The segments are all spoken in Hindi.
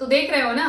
तो देख रहे हो ना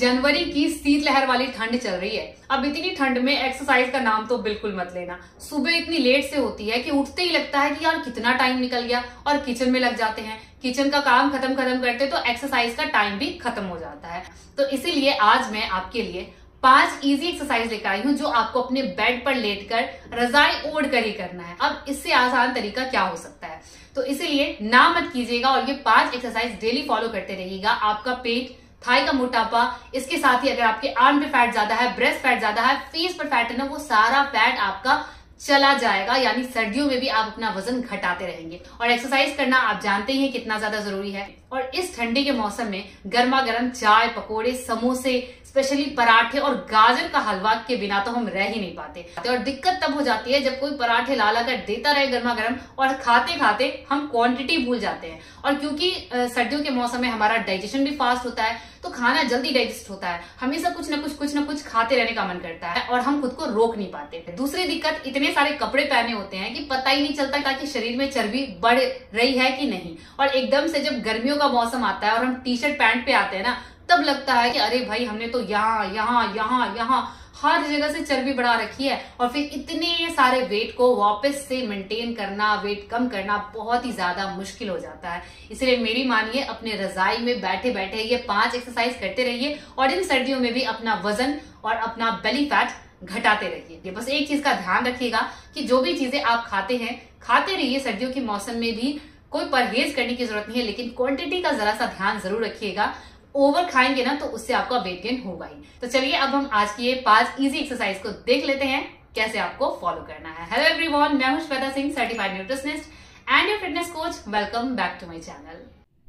जनवरी की शीतलहर वाली ठंड चल रही है अब इतनी ठंड में एक्सरसाइज का नाम तो बिल्कुल मत लेना सुबह इतनी लेट से होती है कि उठते ही लगता है कि यार कितना टाइम निकल गया और किचन में लग जाते हैं किचन का काम खत्म खत्म करते तो एक्सरसाइज का टाइम भी खत्म हो जाता है तो इसीलिए आज मैं आपके लिए पांच इजी एक्सरसाइज लेकर आई हूँ जो आपको अपने बेड पर लेटकर रजाई ओढ़ कर ही करना है अब इससे आसान तरीका क्या हो सकता है तो इसीलिए ना मत कीजिएगा और ये पांच एक्सरसाइज डेली फॉलो करते रहिएगा आपका पेट थाई का मोटापा इसके साथ ही अगर आपके आर्म पे फैट ज्यादा है ब्रेस्ट फैट ज्यादा है फेस पर फैट है ना वो सारा फैट आपका चला जाएगा यानी सर्दियों में भी आप अपना वजन घटाते रहेंगे और एक्सरसाइज करना आप जानते ही हैं कितना ज्यादा जरूरी है और इस ठंडी के मौसम में गर्मा गर्म चाय पकौड़े समोसे स्पेशली पराठे और गाजर का हलवा के बिना तो हम रह ही नहीं पाते और दिक्कत तब हो जाती है जब कोई पराठे ला कर देता रहे गर्मा गर्म और खाते खाते हम क्वांटिटी भूल जाते हैं और क्योंकि सर्दियों के मौसम में हमारा डाइजेशन भी फास्ट होता है तो खाना जल्दी डाइजेस्ट होता है हमेशा कुछ ना कुछ कुछ ना कुछ खाते रहने का मन करता है और हम खुद को रोक नहीं पाते दूसरी दिक्कत इतने सारे कपड़े पहने होते हैं कि पता ही नहीं चलता ताकि शरीर में चर्बी बढ़ रही है कि नहीं और एकदम से जब गर्मियों का मौसम आता है और हम टी शर्ट पैंट पे आते हैं ना तब लगता है कि अरे भाई हमने तो यहाँ यहाँ यहाँ यहाँ हर जगह से चर्बी बढ़ा रखी है और फिर इतने सारे वेट को वापस से मेंटेन करना वेट कम करना बहुत ही ज्यादा मुश्किल हो जाता है इसलिए मेरी मानिए अपने रजाई में बैठे बैठे ये पांच एक्सरसाइज करते रहिए और इन सर्दियों में भी अपना वजन और अपना बेली फैट घटाते रहिए बस एक चीज का ध्यान रखिएगा कि जो भी चीजें आप खाते हैं खाते रहिए सर्दियों के मौसम में भी कोई परहेज करने की जरूरत नहीं है लेकिन क्वांटिटी का जरा सा ध्यान जरूर रखिएगा ओवर खाएंगे ना तो उससे आपका वेट गेन होगा ही तो चलिए अब हम आज की ये पांच इजी एक्सरसाइज को देख लेते हैं कैसे आपको फॉलो करना है हेलो एवरीवन मैं हूं Shweta Singh certified nutritionist and your fitness coach welcome back to my channel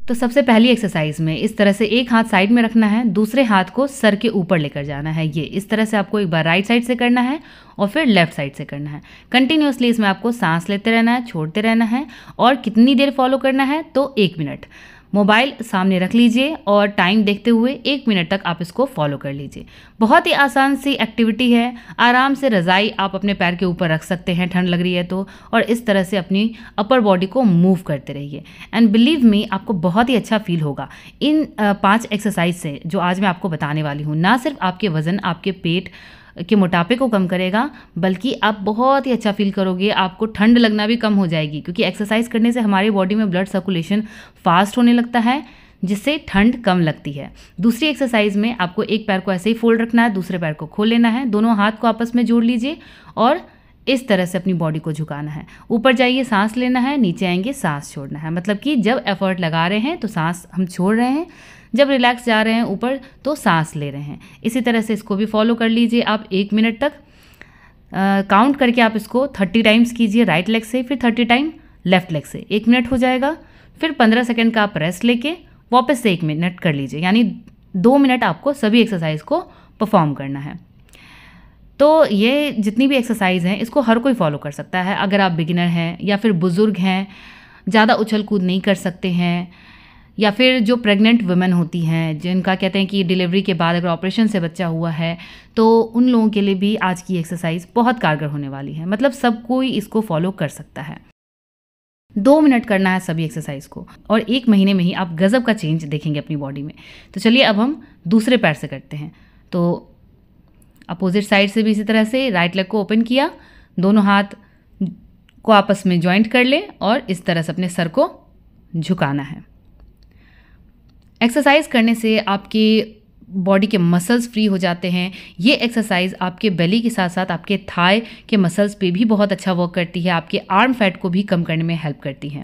तो सबसे पहली एक्सरसाइज में इस तरह से एक हाथ साइड में रखना है दूसरे हाथ को सर के ऊपर लेकर जाना है ये इस तरह से आपको एक बार राइट साइड से करना है और फिर लेफ्ट साइड से करना है कंटिन्यूसली इसमें आपको सांस लेते रहना है छोड़ते रहना है और कितनी देर फॉलो करना है तो एक मिनट मोबाइल सामने रख लीजिए और टाइम देखते हुए एक मिनट तक आप इसको फॉलो कर लीजिए बहुत ही आसान सी एक्टिविटी है आराम से रज़ाई आप अपने पैर के ऊपर रख सकते हैं ठंड लग रही है तो और इस तरह से अपनी अपर बॉडी को मूव करते रहिए एंड बिलीव मी आपको बहुत ही अच्छा फील होगा इन पाँच एक्सरसाइज से जो आज मैं आपको बताने वाली हूँ ना सिर्फ आपके वज़न आपके पेट के मोटापे को कम करेगा बल्कि आप बहुत ही अच्छा फील करोगे आपको ठंड लगना भी कम हो जाएगी क्योंकि एक्सरसाइज करने से हमारे बॉडी में ब्लड सर्कुलेशन फास्ट होने लगता है जिससे ठंड कम लगती है दूसरी एक्सरसाइज में आपको एक पैर को ऐसे ही फोल्ड रखना है दूसरे पैर को खोल लेना है दोनों हाथ को आपस में जोड़ लीजिए और इस तरह से अपनी बॉडी को झुकाना है ऊपर जाइए सांस लेना है नीचे आएंगे सांस छोड़ना है मतलब कि जब एफर्ट लगा रहे हैं तो सांस हम छोड़ रहे हैं जब रिलैक्स जा रहे हैं ऊपर तो सांस ले रहे हैं इसी तरह से इसको भी फॉलो कर लीजिए आप एक मिनट तक काउंट करके आप इसको थर्टी टाइम्स कीजिए राइट लेग से फिर थर्टी टाइम लेफ्ट लेग से एक मिनट हो जाएगा फिर पंद्रह सेकेंड का आप रेस्ट लेके वापस से एक मिनट कर लीजिए यानी दो मिनट आपको सभी एक्सरसाइज को परफॉर्म करना है तो ये जितनी भी एक्सरसाइज हैं इसको हर कोई फॉलो कर सकता है अगर आप बिगिनर हैं या फिर बुज़ुर्ग हैं ज़्यादा उछल कूद नहीं कर सकते हैं या फिर जो प्रेग्नेंट वुमेन होती हैं जिनका कहते हैं कि डिलीवरी के बाद अगर ऑपरेशन से बच्चा हुआ है तो उन लोगों के लिए भी आज की एक्सरसाइज बहुत कारगर होने वाली है मतलब सब कोई इसको फॉलो कर सकता है दो मिनट करना है सभी एक्सरसाइज को और एक महीने में ही आप गज़ब का चेंज देखेंगे अपनी बॉडी में तो चलिए अब हम दूसरे पैर से करते हैं तो अपोजिट साइड से भी इसी तरह से राइट लेग को ओपन किया दोनों हाथ को आपस में ज्वाइंट कर लें और इस तरह से अपने सर को झुकाना है एक्सरसाइज करने से आपके बॉडी के मसल्स फ्री हो जाते हैं ये एक्सरसाइज आपके बेली के साथ साथ आपके थाई के मसल्स पे भी बहुत अच्छा वर्क करती है आपके आर्म फैट को भी कम करने में हेल्प करती है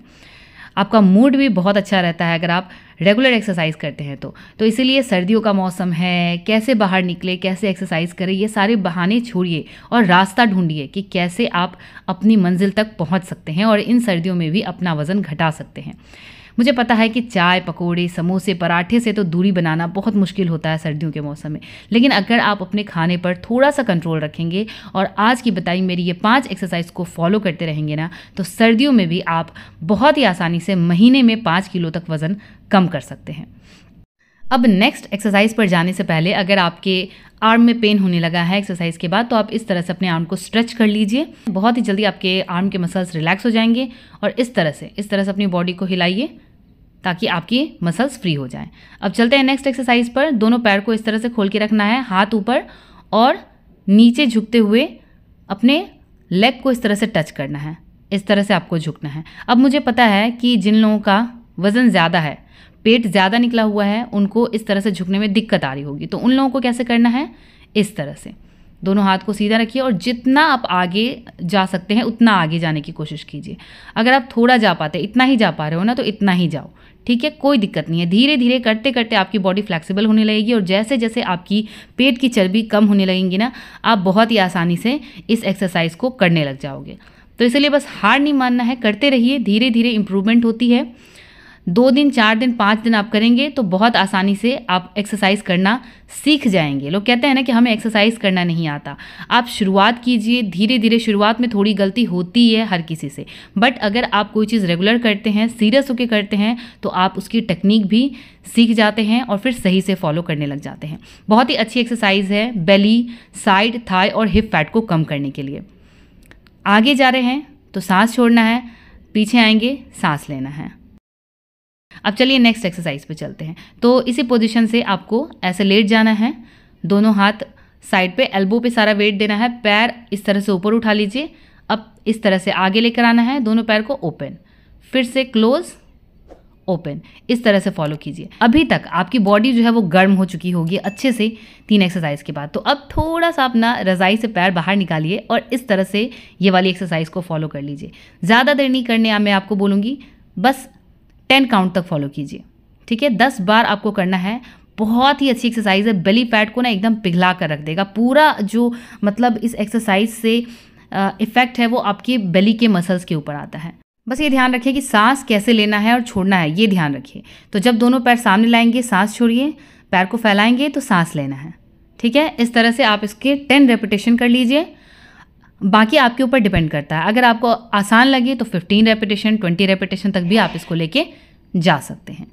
आपका मूड भी बहुत अच्छा रहता है अगर आप रेगुलर एक्सरसाइज करते हैं तो तो इसीलिए सर्दियों का मौसम है कैसे बाहर निकले कैसे एक्सरसाइज करें ये सारे बहाने छोड़िए और रास्ता ढूंढिए कि कैसे आप अपनी मंजिल तक पहुंच सकते हैं और इन सर्दियों में भी अपना वज़न घटा सकते हैं मुझे पता है कि चाय पकौड़े समोसे पराठे से तो दूरी बनाना बहुत मुश्किल होता है सर्दियों के मौसम में लेकिन अगर आप अपने खाने पर थोड़ा सा कंट्रोल रखेंगे और आज की बताई मेरी ये पाँच एक्सरसाइज को फॉलो करते रहेंगे ना तो सर्दियों में भी आप बहुत ही आसानी से महीने में पाँच किलो तक वज़न कम कर सकते हैं अब नेक्स्ट एक्सरसाइज पर जाने से पहले अगर आपके आर्म में पेन होने लगा है एक्सरसाइज के बाद तो आप इस तरह से अपने आर्म को स्ट्रेच कर लीजिए बहुत ही जल्दी आपके आर्म के मसल्स रिलैक्स हो जाएंगे और इस तरह से इस तरह से अपनी बॉडी को हिलाइए ताकि आपकी मसल्स फ्री हो जाएं अब चलते हैं नेक्स्ट एक्सरसाइज पर दोनों पैर को इस तरह से खोल के रखना है हाथ ऊपर और नीचे झुकते हुए अपने लेग को इस तरह से टच करना है इस तरह से आपको झुकना है अब मुझे पता है कि जिन लोगों का वज़न ज़्यादा है पेट ज़्यादा निकला हुआ है उनको इस तरह से झुकने में दिक्कत आ रही होगी तो उन लोगों को कैसे करना है इस तरह से दोनों हाथ को सीधा रखिए और जितना आप आगे जा सकते हैं उतना आगे जाने की कोशिश कीजिए अगर आप थोड़ा जा पाते इतना ही जा पा रहे हो ना तो इतना ही जाओ ठीक है कोई दिक्कत नहीं है धीरे धीरे करते करते आपकी बॉडी फ्लेक्सिबल होने लगेगी और जैसे जैसे आपकी पेट की चर्बी कम होने लगेंगी ना आप बहुत ही आसानी से इस एक्सरसाइज को करने लग जाओगे तो इसलिए बस हार नहीं मानना है करते रहिए धीरे धीरे इम्प्रूवमेंट होती है दो दिन चार दिन पाँच दिन आप करेंगे तो बहुत आसानी से आप एक्सरसाइज करना सीख जाएंगे लोग कहते हैं ना कि हमें एक्सरसाइज करना नहीं आता आप शुरुआत कीजिए धीरे धीरे शुरुआत में थोड़ी गलती होती है हर किसी से बट अगर आप कोई चीज़ रेगुलर करते हैं सीरियस होकर करते हैं तो आप उसकी टेक्निक भी सीख जाते हैं और फिर सही से फॉलो करने लग जाते हैं बहुत ही अच्छी एक्सरसाइज है बेली साइड थाई और हिप फैट को कम करने के लिए आगे जा रहे हैं तो सांस छोड़ना है पीछे आएंगे सांस लेना है अब चलिए नेक्स्ट एक्सरसाइज पे चलते हैं तो इसी पोजीशन से आपको ऐसे लेट जाना है दोनों हाथ साइड पे एल्बो पे सारा वेट देना है पैर इस तरह से ऊपर उठा लीजिए अब इस तरह से आगे लेकर आना है दोनों पैर को ओपन फिर से क्लोज ओपन इस तरह से फॉलो कीजिए अभी तक आपकी बॉडी जो है वो गर्म हो चुकी होगी अच्छे से तीन एक्सरसाइज के बाद तो अब थोड़ा सा अपना रज़ाई से पैर बाहर निकालिए और इस तरह से ये वाली एक्सरसाइज को फॉलो कर लीजिए ज़्यादा देर नहीं करने मैं आपको बोलूँगी बस टेन काउंट तक फॉलो कीजिए ठीक है दस बार आपको करना है बहुत ही अच्छी एक्सरसाइज है बेली फैट को ना एकदम पिघला कर रख देगा पूरा जो मतलब इस एक्सरसाइज से इफ़ेक्ट है वो आपके बेली के मसल्स के ऊपर आता है बस ये ध्यान रखिए कि सांस कैसे लेना है और छोड़ना है ये ध्यान रखिए तो जब दोनों पैर सामने लाएंगे सांस छोड़िए पैर को फैलाएंगे तो सांस लेना है ठीक है इस तरह से आप इसके टेन रेपिटेशन कर लीजिए बाकी आपके ऊपर डिपेंड करता है अगर आपको आसान लगे तो 15 रेपिटेशन 20 रेपिटेशन तक भी आप इसको लेके जा सकते हैं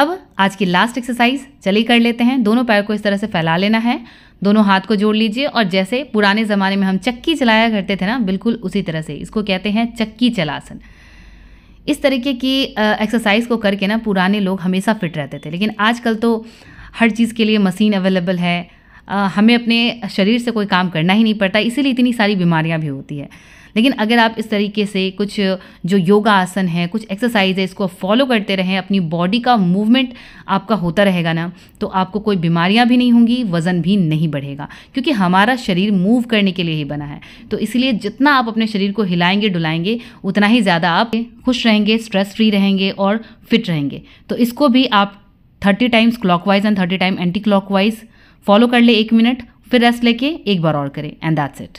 अब आज की लास्ट एक्सरसाइज चलिए कर लेते हैं दोनों पैर को इस तरह से फैला लेना है दोनों हाथ को जोड़ लीजिए और जैसे पुराने ज़माने में हम चक्की चलाया करते थे ना बिल्कुल उसी तरह से इसको कहते हैं चक्की चलासन इस तरीके की एक्सरसाइज को करके ना पुराने लोग हमेशा फिट रहते थे लेकिन आजकल तो हर चीज़ के लिए मशीन अवेलेबल है हमें अपने शरीर से कोई काम करना ही नहीं पड़ता इसीलिए इतनी सारी बीमारियाँ भी होती है लेकिन अगर आप इस तरीके से कुछ जो योगा आसन है कुछ एक्सरसाइज है इसको फॉलो करते रहें अपनी बॉडी का मूवमेंट आपका होता रहेगा ना तो आपको कोई बीमारियां भी नहीं होंगी वज़न भी नहीं बढ़ेगा क्योंकि हमारा शरीर मूव करने के लिए ही बना है तो इसलिए जितना आप अपने शरीर को हिलाएंगे डुलाएंगे उतना ही ज़्यादा आप खुश रहेंगे स्ट्रेस फ्री रहेंगे और फिट रहेंगे तो इसको भी आप thirty times clockwise and thirty time anti clockwise follow कर ले एक मिनट फिर रेस्ट लेके एक बार और करें एंड दैट्स इट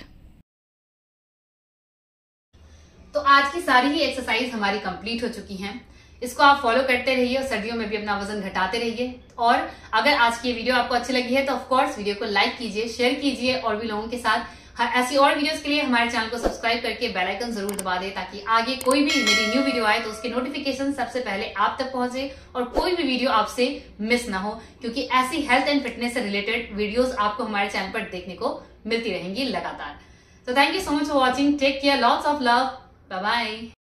तो आज की सारी ही एक्सरसाइज हमारी कंप्लीट हो चुकी हैं इसको आप फॉलो करते रहिए और सर्दियों में भी अपना वजन घटाते रहिए और अगर आज की वीडियो आपको अच्छी लगी है तो ऑफकोर्स वीडियो को लाइक कीजिए शेयर कीजिए और भी लोगों के साथ हाँ, ऐसी और वीडियोस के लिए हमारे चैनल को सब्सक्राइब करके बेल आइकन जरूर दबा दें ताकि आगे कोई भी मेरी न्यू वीडियो आए तो उसके नोटिफिकेशन सबसे पहले आप तक पहुंचे और कोई भी वीडियो आपसे मिस ना हो क्योंकि ऐसी हेल्थ एंड फिटनेस से रिलेटेड वीडियो आपको हमारे चैनल पर देखने को मिलती रहेंगी लगातार तो thank you so much for watching take care lots of love bye